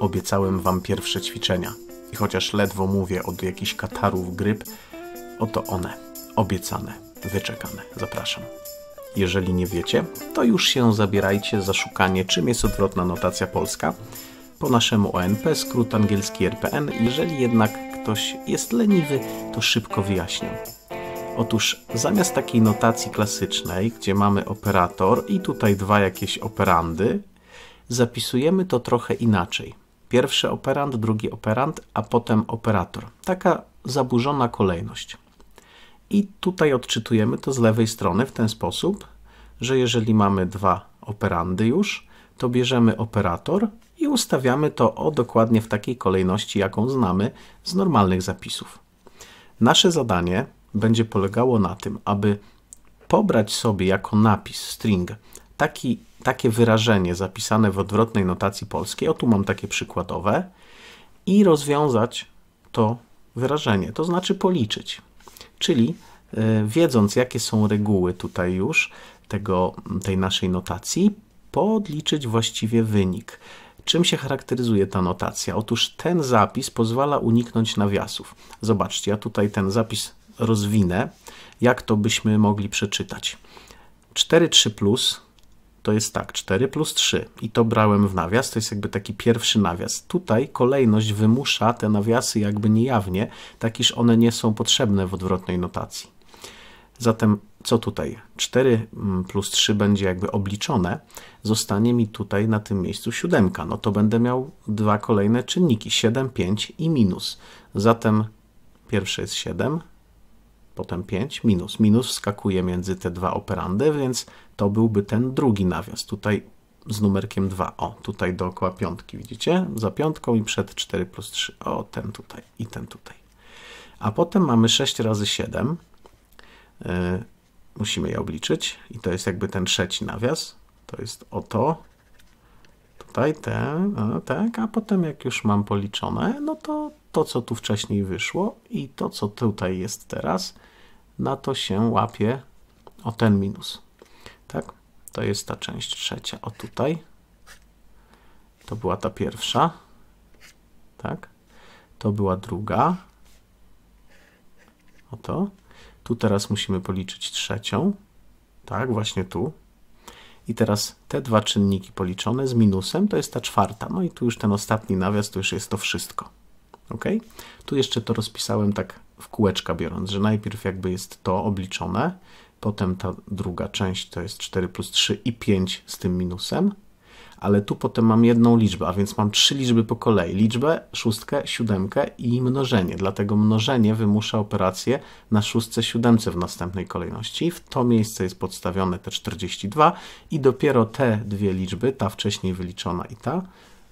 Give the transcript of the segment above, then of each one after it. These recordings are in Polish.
Obiecałem wam pierwsze ćwiczenia. I chociaż ledwo mówię od jakichś katarów gryp, oto one, obiecane, wyczekane. Zapraszam. Jeżeli nie wiecie, to już się zabierajcie za szukanie, czym jest odwrotna notacja polska. Po naszemu ONP, skrót angielski RPN. Jeżeli jednak ktoś jest leniwy, to szybko wyjaśnię. Otóż zamiast takiej notacji klasycznej, gdzie mamy operator i tutaj dwa jakieś operandy, zapisujemy to trochę inaczej. Pierwszy operand, drugi operand, a potem operator. Taka zaburzona kolejność. I tutaj odczytujemy to z lewej strony w ten sposób, że jeżeli mamy dwa operandy już, to bierzemy operator i ustawiamy to o dokładnie w takiej kolejności, jaką znamy z normalnych zapisów. Nasze zadanie będzie polegało na tym, aby pobrać sobie jako napis string taki takie wyrażenie zapisane w odwrotnej notacji polskiej, o tu mam takie przykładowe, i rozwiązać to wyrażenie, to znaczy policzyć. Czyli e, wiedząc, jakie są reguły tutaj już tego, tej naszej notacji, podliczyć właściwie wynik. Czym się charakteryzuje ta notacja? Otóż ten zapis pozwala uniknąć nawiasów. Zobaczcie, ja tutaj ten zapis rozwinę, jak to byśmy mogli przeczytać. 4,3 plus to jest tak, 4 plus 3 i to brałem w nawias, to jest jakby taki pierwszy nawias. Tutaj kolejność wymusza te nawiasy jakby niejawnie, tak iż one nie są potrzebne w odwrotnej notacji. Zatem co tutaj? 4 mm, plus 3 będzie jakby obliczone, zostanie mi tutaj na tym miejscu siódemka. No to będę miał dwa kolejne czynniki, 7, 5 i minus. Zatem pierwsze jest 7, potem 5, minus. Minus wskakuje między te dwa operandy, więc to byłby ten drugi nawias. Tutaj z numerkiem 2. O, tutaj dookoła piątki, widzicie? Za piątką i przed 4 plus 3. O, ten tutaj i ten tutaj. A potem mamy 6 razy 7. Y, musimy je obliczyć. I to jest jakby ten trzeci nawias. To jest oto. Tutaj ten, no, tak. A potem jak już mam policzone, no to to, co tu wcześniej wyszło i to, co tutaj jest teraz, na to się łapie o ten minus. Tak? To jest ta część trzecia. O tutaj. To była ta pierwsza. Tak? To była druga. Oto. Tu teraz musimy policzyć trzecią. Tak, właśnie tu. I teraz te dwa czynniki policzone z minusem to jest ta czwarta. No i tu już ten ostatni nawias, to już jest to wszystko. Ok? Tu jeszcze to rozpisałem tak w kółeczka biorąc, że najpierw jakby jest to obliczone, potem ta druga część to jest 4 plus 3 i 5 z tym minusem, ale tu potem mam jedną liczbę, a więc mam trzy liczby po kolei. Liczbę, szóstkę, siódemkę i mnożenie. Dlatego mnożenie wymusza operację na szóstce, siódemce w następnej kolejności. W to miejsce jest podstawione te 42 i dopiero te dwie liczby, ta wcześniej wyliczona i ta,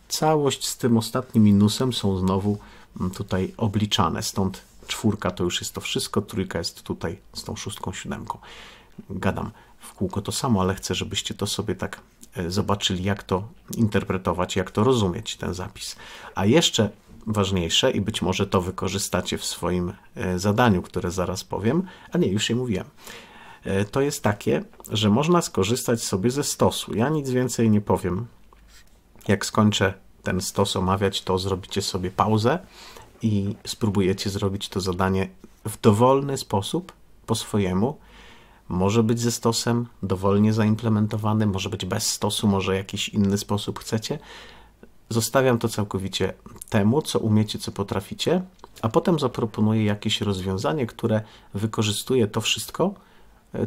całość z tym ostatnim minusem są znowu mm, tutaj obliczane. Stąd Czwórka to już jest to wszystko, trójka jest tutaj z tą szóstką, siódemką. Gadam w kółko to samo, ale chcę, żebyście to sobie tak e, zobaczyli, jak to interpretować, jak to rozumieć, ten zapis. A jeszcze ważniejsze, i być może to wykorzystacie w swoim e, zadaniu, które zaraz powiem, a nie, już je mówiłem, e, to jest takie, że można skorzystać sobie ze stosu. Ja nic więcej nie powiem. Jak skończę ten stos omawiać, to zrobicie sobie pauzę i spróbujecie zrobić to zadanie w dowolny sposób, po swojemu. Może być ze stosem, dowolnie zaimplementowany, może być bez stosu, może jakiś inny sposób chcecie. Zostawiam to całkowicie temu, co umiecie, co potraficie, a potem zaproponuję jakieś rozwiązanie, które wykorzystuje to wszystko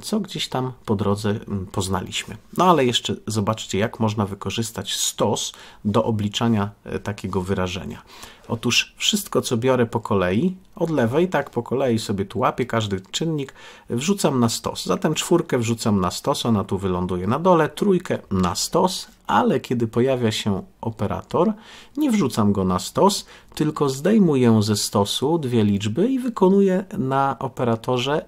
co gdzieś tam po drodze mm, poznaliśmy. No ale jeszcze zobaczcie, jak można wykorzystać stos do obliczania e, takiego wyrażenia. Otóż wszystko, co biorę po kolei, od lewej, tak po kolei sobie tu łapię każdy czynnik, wrzucam na stos. Zatem czwórkę wrzucam na stos, ona tu wyląduje na dole, trójkę na stos, ale kiedy pojawia się operator, nie wrzucam go na stos, tylko zdejmuję ze stosu dwie liczby i wykonuję na operatorze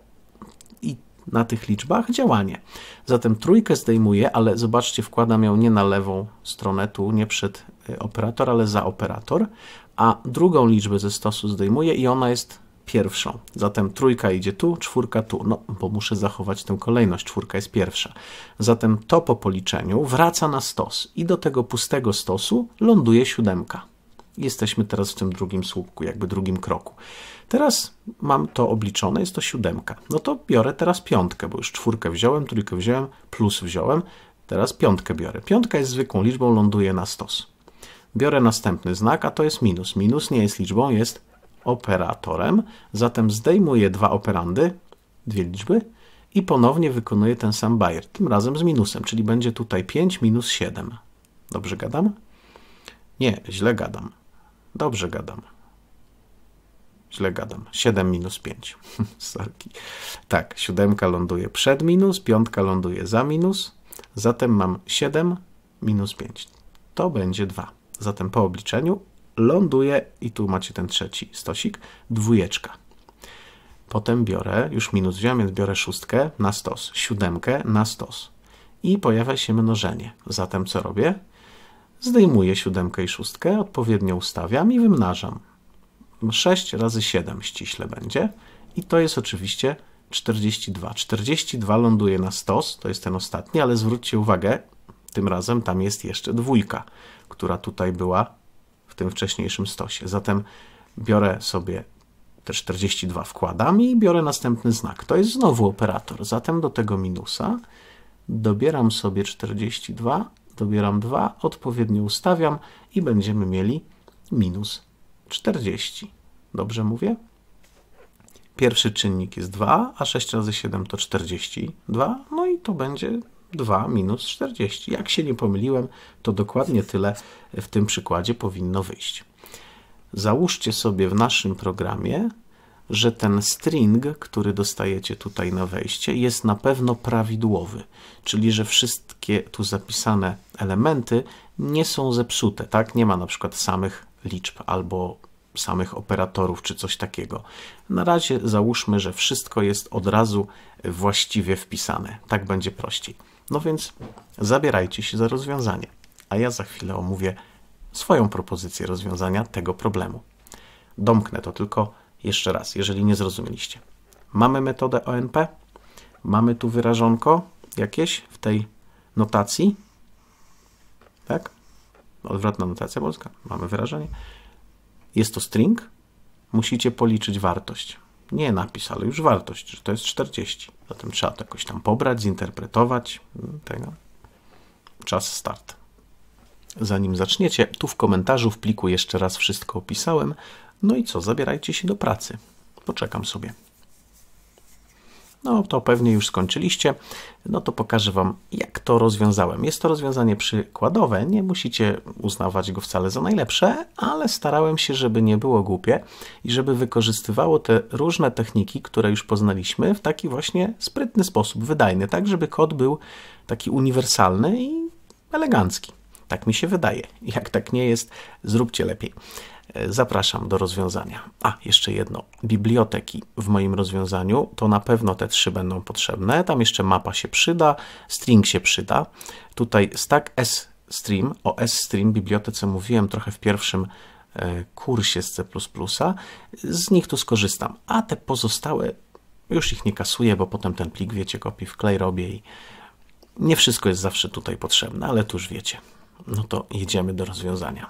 na tych liczbach działanie. Zatem trójkę zdejmuję, ale zobaczcie, wkładam ją nie na lewą stronę, tu nie przed y, operator, ale za operator, a drugą liczbę ze stosu zdejmuję i ona jest pierwszą. Zatem trójka idzie tu, czwórka tu, no bo muszę zachować tę kolejność, czwórka jest pierwsza. Zatem to po policzeniu wraca na stos i do tego pustego stosu ląduje siódemka. Jesteśmy teraz w tym drugim słupku, jakby drugim kroku. Teraz mam to obliczone, jest to siódemka. No to biorę teraz piątkę, bo już czwórkę wziąłem, trójkę wziąłem, plus wziąłem. Teraz piątkę biorę. Piątka jest zwykłą liczbą, ląduje na stos. Biorę następny znak, a to jest minus. Minus nie jest liczbą, jest operatorem. Zatem zdejmuję dwa operandy, dwie liczby, i ponownie wykonuję ten sam Bayer, tym razem z minusem, czyli będzie tutaj 5 minus 7. Dobrze gadam? Nie, źle gadam. Dobrze gadam. Źle gadam. 7 minus 5. Sorki. Tak, siódemka ląduje przed minus, piątka ląduje za minus. Zatem mam 7 minus 5. To będzie 2. Zatem po obliczeniu ląduje, i tu macie ten trzeci stosik, dwójeczka. Potem biorę, już minus wziąłem, więc biorę szóstkę na stos, siódemkę na stos. I pojawia się mnożenie. Zatem co robię? Zdejmuję siódemkę i szóstkę, odpowiednio ustawiam i wymnażam. 6 razy 7 ściśle będzie i to jest oczywiście 42. 42 ląduje na stos, to jest ten ostatni, ale zwróćcie uwagę, tym razem tam jest jeszcze dwójka, która tutaj była w tym wcześniejszym stosie. Zatem biorę sobie te 42 wkładam i biorę następny znak. To jest znowu operator. Zatem do tego minusa dobieram sobie 42 dobieram 2, odpowiednio ustawiam i będziemy mieli minus 40. Dobrze mówię? Pierwszy czynnik jest 2, a 6 razy 7 to 42, no i to będzie 2 minus 40. Jak się nie pomyliłem, to dokładnie tyle w tym przykładzie powinno wyjść. Załóżcie sobie w naszym programie że ten string, który dostajecie tutaj na wejście, jest na pewno prawidłowy, czyli że wszystkie tu zapisane elementy nie są zepsute, tak? Nie ma na przykład samych liczb albo samych operatorów czy coś takiego. Na razie załóżmy, że wszystko jest od razu właściwie wpisane. Tak będzie prościej. No więc zabierajcie się za rozwiązanie, a ja za chwilę omówię swoją propozycję rozwiązania tego problemu. Domknę to tylko jeszcze raz, jeżeli nie zrozumieliście. Mamy metodę ONP, mamy tu wyrażonko jakieś w tej notacji, tak? Odwrotna notacja polska, mamy wyrażenie. Jest to string, musicie policzyć wartość. Nie napis, ale już wartość, że to jest 40. Zatem trzeba to jakoś tam pobrać, zinterpretować. Mm, tego. Czas start. Zanim zaczniecie, tu w komentarzu w pliku jeszcze raz wszystko opisałem, no i co, zabierajcie się do pracy. Poczekam sobie. No to pewnie już skończyliście. No to pokażę Wam, jak to rozwiązałem. Jest to rozwiązanie przykładowe, nie musicie uznawać go wcale za najlepsze, ale starałem się, żeby nie było głupie i żeby wykorzystywało te różne techniki, które już poznaliśmy, w taki właśnie sprytny sposób, wydajny, tak żeby kod był taki uniwersalny i elegancki. Tak mi się wydaje. Jak tak nie jest, zróbcie lepiej. Zapraszam do rozwiązania. A, jeszcze jedno. Biblioteki w moim rozwiązaniu, to na pewno te trzy będą potrzebne. Tam jeszcze mapa się przyda, string się przyda. Tutaj stack sstream, Stream, o sstream stream bibliotece mówiłem trochę w pierwszym e, kursie z C++. Z nich tu skorzystam, a te pozostałe już ich nie kasuję, bo potem ten plik, wiecie, kopi w klej robię i nie wszystko jest zawsze tutaj potrzebne, ale tu już wiecie. No to jedziemy do rozwiązania.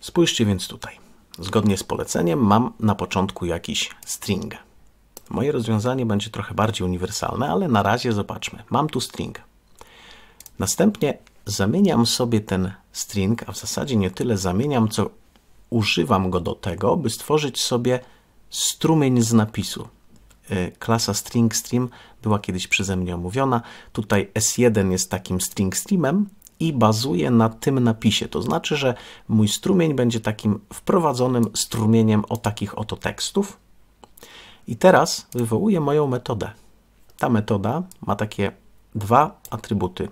Spójrzcie więc tutaj. Zgodnie z poleceniem mam na początku jakiś string. Moje rozwiązanie będzie trochę bardziej uniwersalne, ale na razie zobaczmy. Mam tu string. Następnie zamieniam sobie ten string, a w zasadzie nie tyle zamieniam, co używam go do tego, by stworzyć sobie strumień z napisu. Y, klasa string stream była kiedyś przeze mnie omówiona. Tutaj S1 jest takim string streamem, i bazuje na tym napisie. To znaczy, że mój strumień będzie takim wprowadzonym strumieniem o takich oto tekstów. I teraz wywołuję moją metodę. Ta metoda ma takie dwa atrybuty,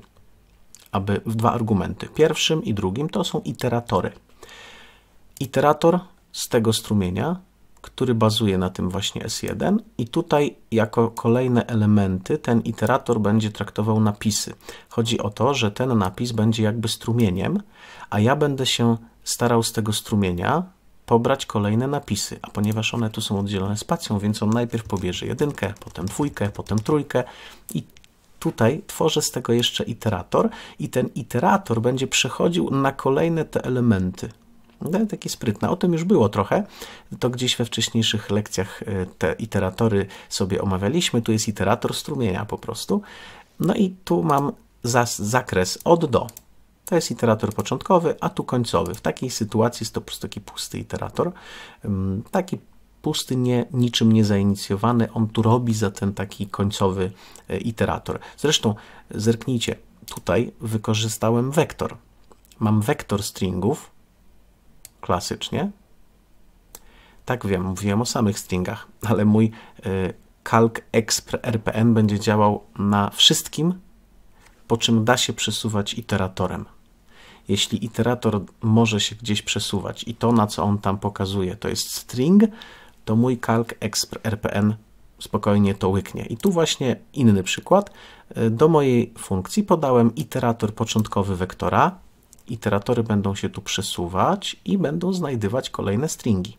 aby w dwa argumenty. Pierwszym i drugim to są iteratory. Iterator z tego strumienia który bazuje na tym właśnie S1 i tutaj jako kolejne elementy ten iterator będzie traktował napisy. Chodzi o to, że ten napis będzie jakby strumieniem, a ja będę się starał z tego strumienia pobrać kolejne napisy, a ponieważ one tu są oddzielone spacją, więc on najpierw pobierze jedynkę, potem dwójkę, potem trójkę i tutaj tworzę z tego jeszcze iterator i ten iterator będzie przechodził na kolejne te elementy. No, taki sprytny. O tym już było trochę. To gdzieś we wcześniejszych lekcjach e, te iteratory sobie omawialiśmy. Tu jest iterator strumienia po prostu. No i tu mam zas, zakres od do. To jest iterator początkowy, a tu końcowy. W takiej sytuacji jest to po prostu taki pusty iterator. Mm, taki pusty, nie, niczym zainicjowany On tu robi za ten taki końcowy e, iterator. Zresztą e, zerknijcie, tutaj wykorzystałem wektor. Mam wektor stringów, klasycznie. Tak wiem, mówiłem o samych stringach, ale mój Calc y, Expr RPM będzie działał na wszystkim, po czym da się przesuwać iteratorem. Jeśli iterator może się gdzieś przesuwać i to, na co on tam pokazuje, to jest string, to mój Calc Expr RPM spokojnie to łyknie. I tu właśnie inny przykład. Y, do mojej funkcji podałem iterator początkowy wektora, iteratory będą się tu przesuwać i będą znajdywać kolejne stringi.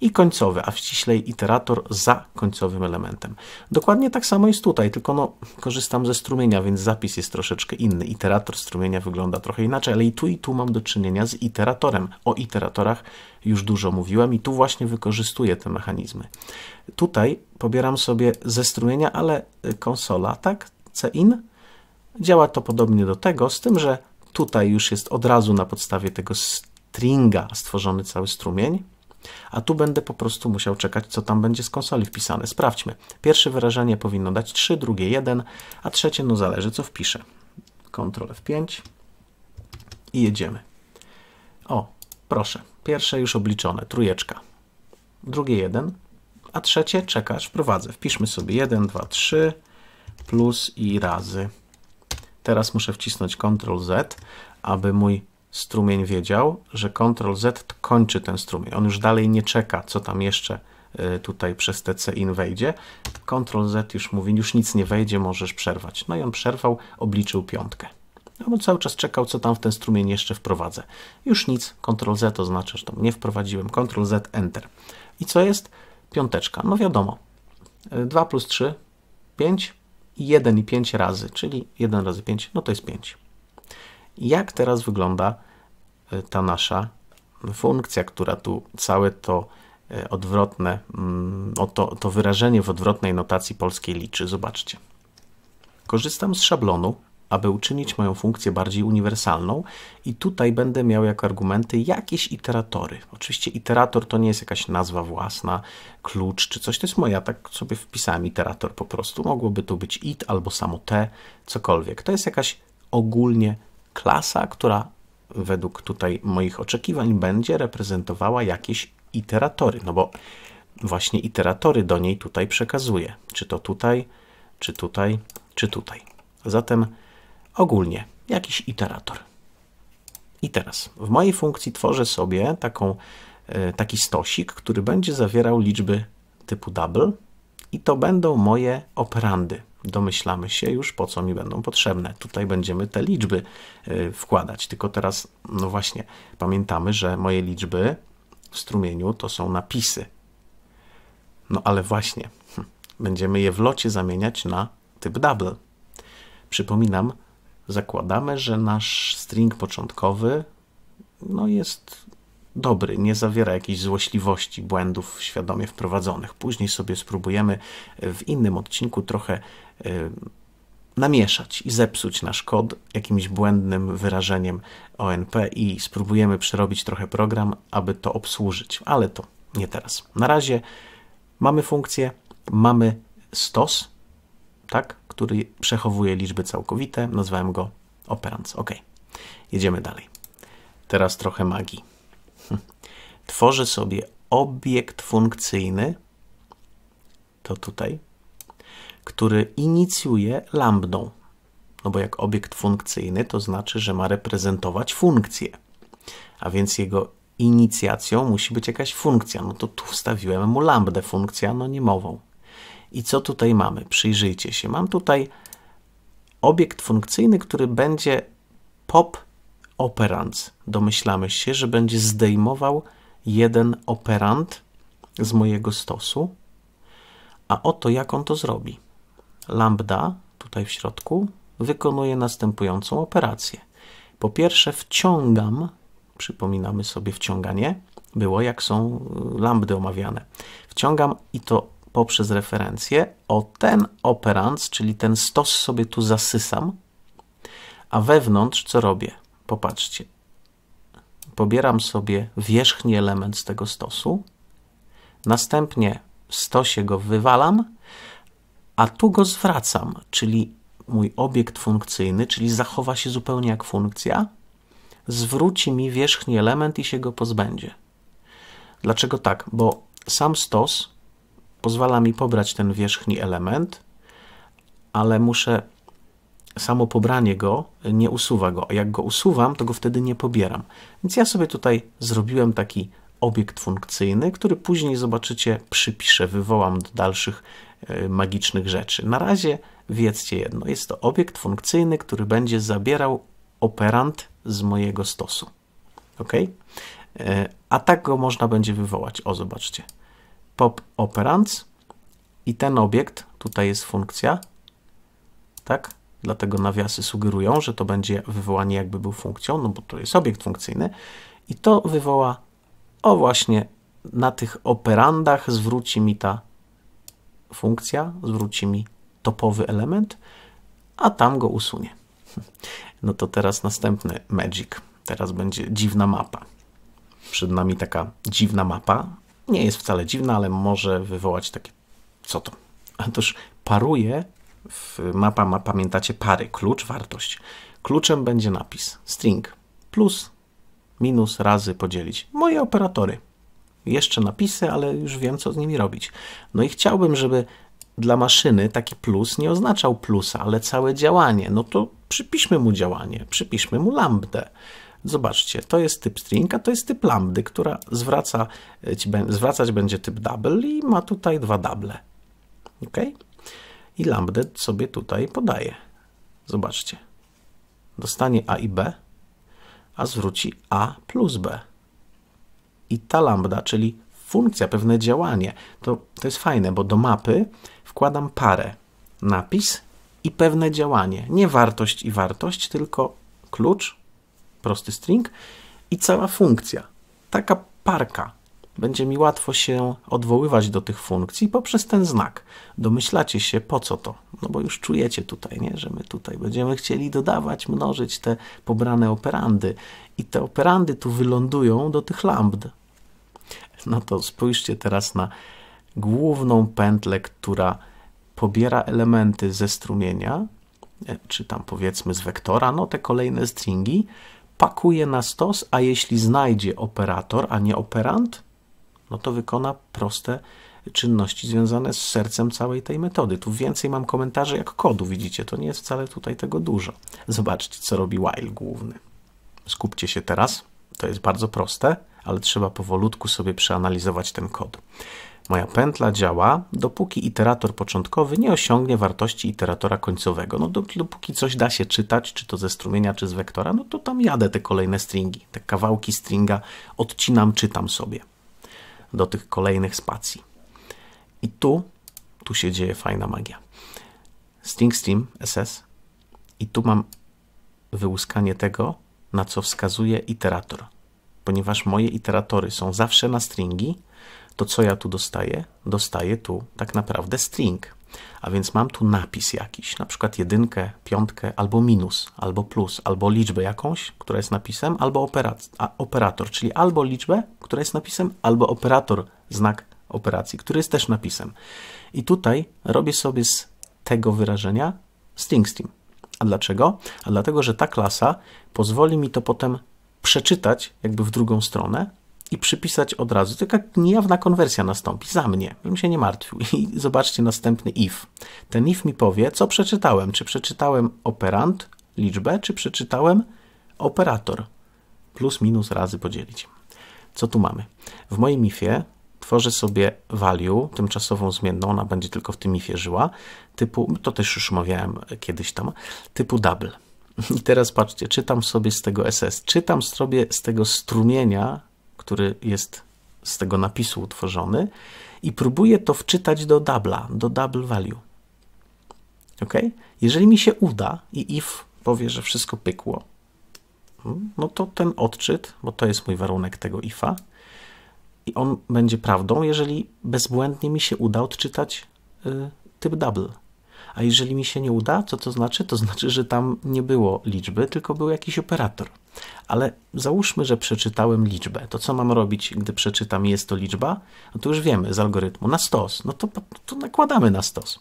I końcowy, a wciślej iterator za końcowym elementem. Dokładnie tak samo jest tutaj, tylko no, korzystam ze strumienia, więc zapis jest troszeczkę inny. Iterator strumienia wygląda trochę inaczej, ale i tu i tu mam do czynienia z iteratorem. O iteratorach już dużo mówiłem i tu właśnie wykorzystuję te mechanizmy. Tutaj pobieram sobie ze strumienia, ale konsola, tak, cin, Działa to podobnie do tego, z tym, że Tutaj już jest od razu na podstawie tego stringa stworzony cały strumień, a tu będę po prostu musiał czekać, co tam będzie z konsoli wpisane. Sprawdźmy. Pierwsze wyrażenie powinno dać 3, drugie 1, a trzecie no zależy, co wpiszę. Ctrl F5 i jedziemy. O, proszę, pierwsze już obliczone, trójeczka. Drugie 1, a trzecie czekasz, wprowadzę. Wpiszmy sobie 1, 2, 3 plus i razy Teraz muszę wcisnąć Ctrl Z, aby mój strumień wiedział, że Ctrl Z kończy ten strumień. On już dalej nie czeka, co tam jeszcze y, tutaj przez te in wejdzie. Ctrl Z już mówi, już nic nie wejdzie, możesz przerwać. No i on przerwał, obliczył piątkę. No bo cały czas czekał, co tam w ten strumień jeszcze wprowadzę. Już nic, Ctrl Z oznacza, że tam nie wprowadziłem. Ctrl Z, Enter. I co jest? Piąteczka. No wiadomo, 2 y, plus 3, 5, 1 i 5 razy, czyli 1 razy 5, no to jest 5. Jak teraz wygląda e, ta nasza funkcja, która tu całe to e, odwrotne, mm, to, to wyrażenie w odwrotnej notacji polskiej liczy. Zobaczcie. Korzystam z szablonu aby uczynić moją funkcję bardziej uniwersalną i tutaj będę miał jako argumenty jakieś iteratory. Oczywiście iterator to nie jest jakaś nazwa własna, klucz czy coś, to jest moja, tak sobie wpisałem iterator po prostu. Mogłoby tu być it albo samo t, cokolwiek. To jest jakaś ogólnie klasa, która według tutaj moich oczekiwań będzie reprezentowała jakieś iteratory, no bo właśnie iteratory do niej tutaj przekazuję. Czy to tutaj, czy tutaj, czy tutaj. Zatem ogólnie jakiś iterator. I teraz w mojej funkcji tworzę sobie taką, e, taki stosik, który będzie zawierał liczby typu double i to będą moje operandy. Domyślamy się już, po co mi będą potrzebne. Tutaj będziemy te liczby e, wkładać, tylko teraz, no właśnie, pamiętamy, że moje liczby w strumieniu to są napisy. No ale właśnie, hm, będziemy je w locie zamieniać na typ double. Przypominam, zakładamy, że nasz string początkowy no jest dobry, nie zawiera jakichś złośliwości, błędów świadomie wprowadzonych. Później sobie spróbujemy e, w innym odcinku trochę e, namieszać i zepsuć nasz kod jakimś błędnym wyrażeniem ONP i spróbujemy przerobić trochę program, aby to obsłużyć, ale to nie teraz. Na razie mamy funkcję, mamy stos, tak, który przechowuje liczby całkowite. Nazwałem go operands. OK. Jedziemy dalej. Teraz trochę magii. Tworzę sobie obiekt funkcyjny, to tutaj, który inicjuje lambdą. No bo jak obiekt funkcyjny, to znaczy, że ma reprezentować funkcję. A więc jego inicjacją musi być jakaś funkcja. No to tu wstawiłem mu lambdę, funkcja anonimową. I co tutaj mamy? Przyjrzyjcie się. Mam tutaj obiekt funkcyjny, który będzie pop operand. Domyślamy się, że będzie zdejmował jeden operand z mojego stosu. A oto jak on to zrobi. Lambda, tutaj w środku, wykonuje następującą operację. Po pierwsze wciągam, przypominamy sobie wciąganie, było jak są lambdy omawiane. Wciągam i to poprzez referencję o ten operand, czyli ten stos sobie tu zasysam, a wewnątrz co robię? Popatrzcie. Pobieram sobie wierzchni element z tego stosu, następnie stosie go wywalam, a tu go zwracam, czyli mój obiekt funkcyjny, czyli zachowa się zupełnie jak funkcja, zwróci mi wierzchni element i się go pozbędzie. Dlaczego tak? Bo sam stos pozwala mi pobrać ten wierzchni element, ale muszę samo pobranie go nie usuwa go, a jak go usuwam, to go wtedy nie pobieram. Więc ja sobie tutaj zrobiłem taki obiekt funkcyjny, który później zobaczycie przypiszę, wywołam do dalszych e, magicznych rzeczy. Na razie wiedzcie jedno, jest to obiekt funkcyjny, który będzie zabierał operant z mojego stosu. Ok? E, a tak go można będzie wywołać. O, zobaczcie pop operands i ten obiekt, tutaj jest funkcja, tak? Dlatego nawiasy sugerują, że to będzie wywołanie jakby był funkcją, no bo to jest obiekt funkcyjny i to wywoła, o właśnie, na tych operandach zwróci mi ta funkcja, zwróci mi topowy element, a tam go usunie. No to teraz następny magic. Teraz będzie dziwna mapa. Przed nami taka dziwna mapa, nie jest wcale dziwna, ale może wywołać takie co to? Otóż paruje, mapa ma, pamiętacie, pary, klucz, wartość. Kluczem będzie napis string plus, minus, razy podzielić. Moje operatory. Jeszcze napisy, ale już wiem, co z nimi robić. No i chciałbym, żeby dla maszyny taki plus nie oznaczał plusa, ale całe działanie. No to przypiszmy mu działanie, przypiszmy mu lambdę. Zobaczcie, to jest typ string, a to jest typ lambdy, która zwraca, e, zwracać będzie typ double i ma tutaj dwa double. Ok? I lambdę sobie tutaj podaje. Zobaczcie. Dostanie a i b, a zwróci a plus b. I ta lambda, czyli funkcja, pewne działanie, to, to jest fajne, bo do mapy wkładam parę. Napis i pewne działanie. Nie wartość i wartość, tylko klucz prosty string i cała funkcja. Taka parka. Będzie mi łatwo się odwoływać do tych funkcji poprzez ten znak. Domyślacie się, po co to? No bo już czujecie tutaj, nie? że my tutaj będziemy chcieli dodawać, mnożyć te pobrane operandy. I te operandy tu wylądują do tych lambd. No to spójrzcie teraz na główną pętlę, która pobiera elementy ze strumienia, e, czy tam powiedzmy z wektora, no te kolejne stringi, pakuje na stos, a jeśli znajdzie operator, a nie operant, no to wykona proste czynności związane z sercem całej tej metody. Tu więcej mam komentarzy jak kodu, widzicie, to nie jest wcale tutaj tego dużo. Zobaczcie, co robi while główny. Skupcie się teraz, to jest bardzo proste, ale trzeba powolutku sobie przeanalizować ten kod. Moja pętla działa, dopóki iterator początkowy nie osiągnie wartości iteratora końcowego. No dopóki coś da się czytać, czy to ze strumienia, czy z wektora, no to tam jadę te kolejne stringi. Te kawałki stringa odcinam, czytam sobie do tych kolejnych spacji. I tu, tu się dzieje fajna magia. String stream SS i tu mam wyłuskanie tego, na co wskazuje iterator. Ponieważ moje iteratory są zawsze na stringi, to co ja tu dostaję? Dostaję tu tak naprawdę string. A więc mam tu napis jakiś, na przykład jedynkę, piątkę, albo minus, albo plus, albo liczbę jakąś, która jest napisem, albo operator, czyli albo liczbę, która jest napisem, albo operator, znak operacji, który jest też napisem. I tutaj robię sobie z tego wyrażenia string string. A dlaczego? A dlatego, że ta klasa pozwoli mi to potem przeczytać jakby w drugą stronę, i przypisać od razu. Taka niejawna konwersja nastąpi za mnie, bym się nie martwił. I zobaczcie następny if. Ten if mi powie, co przeczytałem. Czy przeczytałem operant, liczbę, czy przeczytałem operator. Plus, minus razy podzielić. Co tu mamy? W moim ifie tworzę sobie value, tymczasową zmienną, ona będzie tylko w tym ifie żyła, typu, to też już omawiałem kiedyś tam, typu double. I teraz patrzcie, czytam sobie z tego SS, czytam sobie z tego strumienia który jest z tego napisu utworzony i próbuję to wczytać do double, do double value. Ok? Jeżeli mi się uda i if powie, że wszystko pykło, no to ten odczyt, bo to jest mój warunek tego ifa, i on będzie prawdą, jeżeli bezbłędnie mi się uda odczytać y, typ double a jeżeli mi się nie uda, co to znaczy? To znaczy, że tam nie było liczby, tylko był jakiś operator. Ale załóżmy, że przeczytałem liczbę. To co mam robić, gdy przeczytam jest to liczba? No to już wiemy z algorytmu. Na stos. No to, to nakładamy na stos.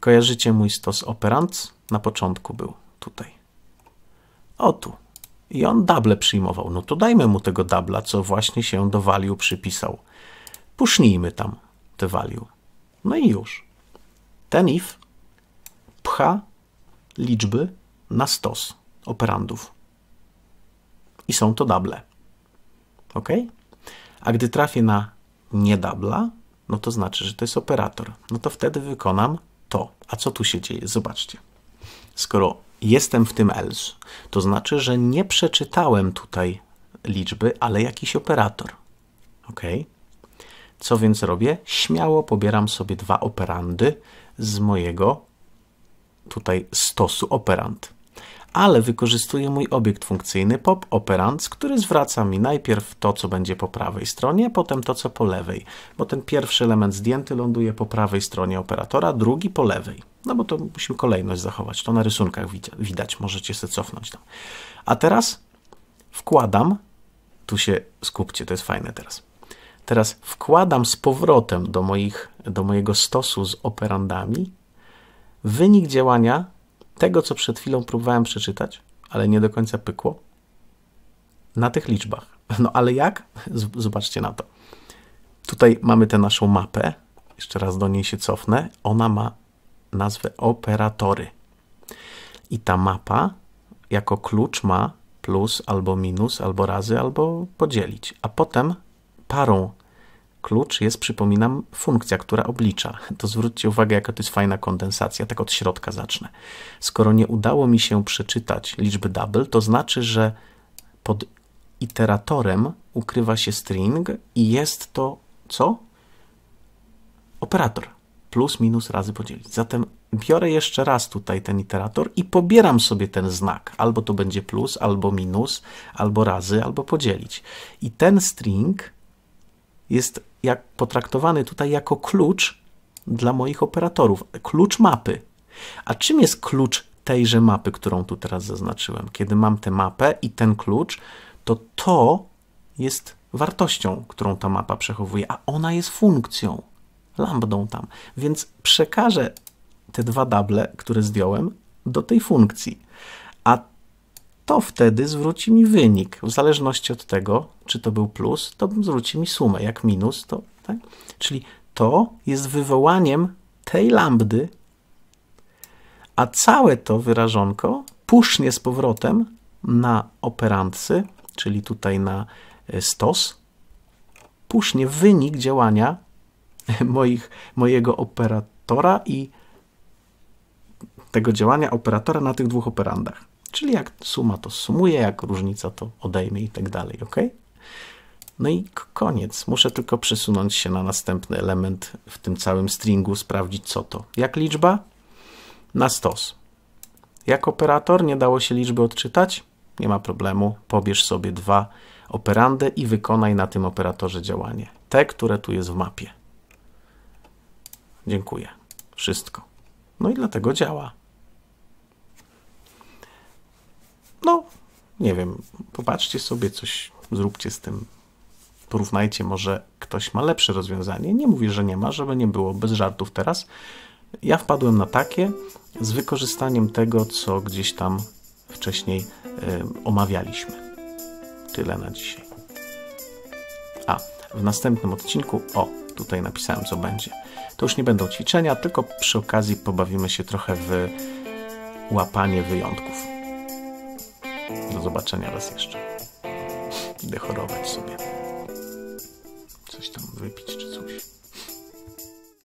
Kojarzycie mój stos operant? Na początku był tutaj. O tu. I on double przyjmował. No to dajmy mu tego dubla, co właśnie się do value przypisał. Pusznijmy tam te value. No i już. Ten if pcha liczby na stos operandów. I są to double, Ok? A gdy trafię na nie no to znaczy, że to jest operator. No to wtedy wykonam to. A co tu się dzieje? Zobaczcie. Skoro jestem w tym else, to znaczy, że nie przeczytałem tutaj liczby, ale jakiś operator. Ok? Co więc robię? Śmiało pobieram sobie dwa operandy z mojego tutaj stosu operand. Ale wykorzystuję mój obiekt funkcyjny pop operand, który zwraca mi najpierw to, co będzie po prawej stronie, potem to, co po lewej, bo ten pierwszy element zdjęty ląduje po prawej stronie operatora, drugi po lewej. No bo to musimy kolejność zachować, to na rysunkach widać, możecie sobie cofnąć tam. A teraz wkładam, tu się skupcie, to jest fajne teraz. Teraz wkładam z powrotem do, moich, do mojego stosu z operandami wynik działania tego, co przed chwilą próbowałem przeczytać, ale nie do końca pykło, na tych liczbach. No ale jak? Zobaczcie na to. Tutaj mamy tę naszą mapę. Jeszcze raz do niej się cofnę. Ona ma nazwę operatory. I ta mapa jako klucz ma plus albo minus, albo razy, albo podzielić. A potem parą Klucz jest, przypominam, funkcja, która oblicza. To zwróćcie uwagę, jaka to jest fajna kondensacja, tak od środka zacznę. Skoro nie udało mi się przeczytać liczby double, to znaczy, że pod iteratorem ukrywa się string i jest to co? Operator. Plus, minus razy podzielić. Zatem biorę jeszcze raz tutaj ten iterator i pobieram sobie ten znak. Albo to będzie plus, albo minus, albo razy, albo podzielić. I ten string jest jak, potraktowany tutaj jako klucz dla moich operatorów, klucz mapy. A czym jest klucz tejże mapy, którą tu teraz zaznaczyłem? Kiedy mam tę mapę i ten klucz, to to jest wartością, którą ta mapa przechowuje, a ona jest funkcją, lambdą tam. Więc przekażę te dwa double, które zdjąłem, do tej funkcji. A to wtedy zwróci mi wynik. W zależności od tego, czy to był plus, to zwróci mi sumę. Jak minus, to tak? Czyli to jest wywołaniem tej lambdy, a całe to wyrażonko pusznie z powrotem na operandcy, czyli tutaj na e, stos, pusznie wynik działania moich, mojego operatora i tego działania operatora na tych dwóch operandach. Czyli jak suma to sumuje, jak różnica to odejmie i tak dalej, ok? No i koniec. Muszę tylko przesunąć się na następny element w tym całym stringu, sprawdzić co to. Jak liczba? Na stos. Jak operator? Nie dało się liczby odczytać? Nie ma problemu. Pobierz sobie dwa operandy i wykonaj na tym operatorze działanie. Te, które tu jest w mapie. Dziękuję. Wszystko. No i dlatego działa. nie wiem, popatrzcie sobie, coś zróbcie z tym. Porównajcie, może ktoś ma lepsze rozwiązanie. Nie mówię, że nie ma, żeby nie było bez żartów teraz. Ja wpadłem na takie z wykorzystaniem tego, co gdzieś tam wcześniej y, omawialiśmy. Tyle na dzisiaj. A w następnym odcinku, o, tutaj napisałem, co będzie. To już nie będą ćwiczenia, tylko przy okazji pobawimy się trochę w łapanie wyjątków. Do zobaczenia raz jeszcze. Idę chorować sobie. Coś tam wypić czy